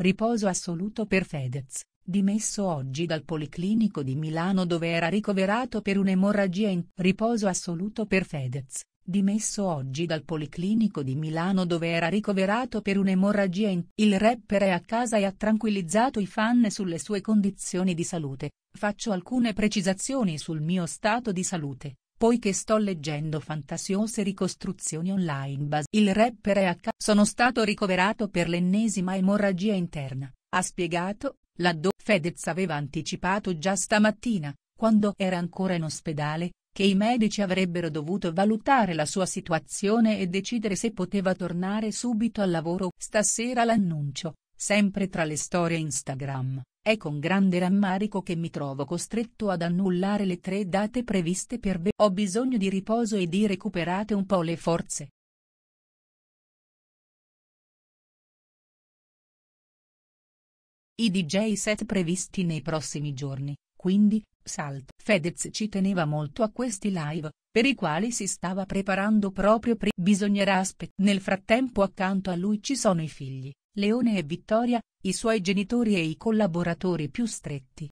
Riposo assoluto per Fedez, dimesso oggi dal Policlinico di Milano dove era ricoverato per un'emorragia in riposo assoluto per Fedez, dimesso oggi dal Policlinico di Milano dove era ricoverato per un'emorragia in il rapper è a casa e ha tranquillizzato i fan sulle sue condizioni di salute, faccio alcune precisazioni sul mio stato di salute, Poiché sto leggendo fantasiose ricostruzioni online base il rapper H. Sono stato ricoverato per l'ennesima emorragia interna, ha spiegato, laddove Fedez aveva anticipato già stamattina, quando era ancora in ospedale, che i medici avrebbero dovuto valutare la sua situazione e decidere se poteva tornare subito al lavoro. Stasera l'annuncio, Sempre tra le storie Instagram, è con grande rammarico che mi trovo costretto ad annullare le tre date previste per be- Ho bisogno di riposo e di recuperate un po' le forze. I DJ set previsti nei prossimi giorni, quindi, Salt. Fedez ci teneva molto a questi live, per i quali si stava preparando proprio prima. Bisognerà aspettare. Nel frattempo accanto a lui ci sono i figli, Leone e Vittoria, i suoi genitori e i collaboratori più stretti,